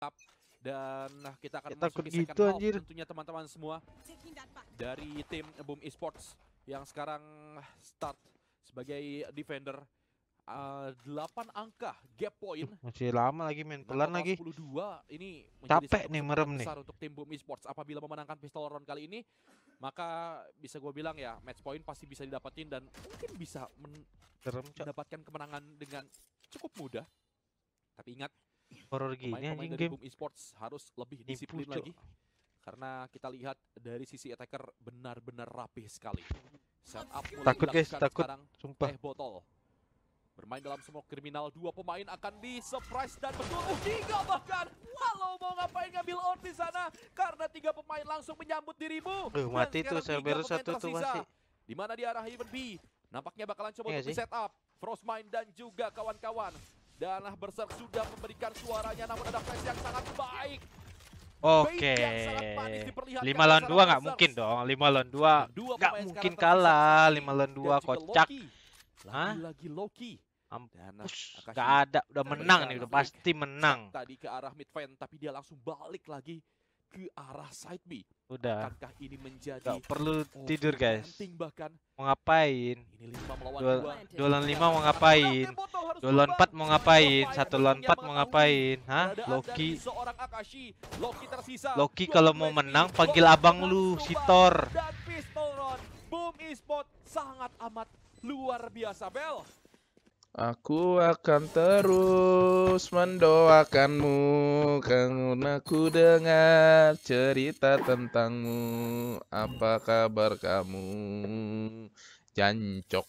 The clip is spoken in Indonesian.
mantap dan nah, kita akan kita ya, masuk di gitu, second anjir. tentunya teman-teman semua dari tim Boom Esports yang sekarang start sebagai defender uh, eh, 8 angka gap point masih lama lagi main pelan lagi 22 ini capek nih merem nih untuk tim Boom Esports apabila memenangkan pistol round kali ini maka bisa gue bilang ya match point pasti bisa didapatin dan mungkin bisa men Terem, mendapatkan kemenangan dengan cukup mudah tapi ingat horor gini -pemain game Boom Esports harus lebih disiplin Nipu, lagi karena kita lihat dari sisi attacker benar-benar rapih sekali setup takut guys takut sekarang. sumpah eh, botol bermain dalam semua kriminal dua pemain akan di surprise dan betul uh, tiga bahkan walau mau ngapain ngambil ort di sana karena tiga pemain langsung menyambut dirimu uh, mati tuh saya baru satu tuh masih di mana diarahi Even B nampaknya bakalan coba yeah, untuk setup Frostmine dan juga kawan-kawan Danah Berserk sudah memberikan suaranya namun ada flash yang sangat baik. Oke. Okay. 5 lawan 2 nggak mungkin dong. lima lawan 2 nggak mungkin kalah. lima lawan 2 kocak. Hah? Lagi Loki. Ampus, gak ada. Udah menang nih, udah pasti menang. Tadi ke arah mid fan, tapi dia langsung balik lagi ke arah side B. Udah. Akankah ini menjadi Gak perlu tidur, guys. Mengapain? Mau ngapain? Ini dua melawan lawan lima mau ngapain? Dua lawan mau ngapain? Satu lawan mau ngapain? Hah? Loki. Loki kalau mau menang panggil abang lu, Sitor. Boom Esport sangat amat luar biasa, Bel. Aku akan terus mendoakanmu karena aku dengar cerita tentangmu. Apa kabar kamu? Jancok.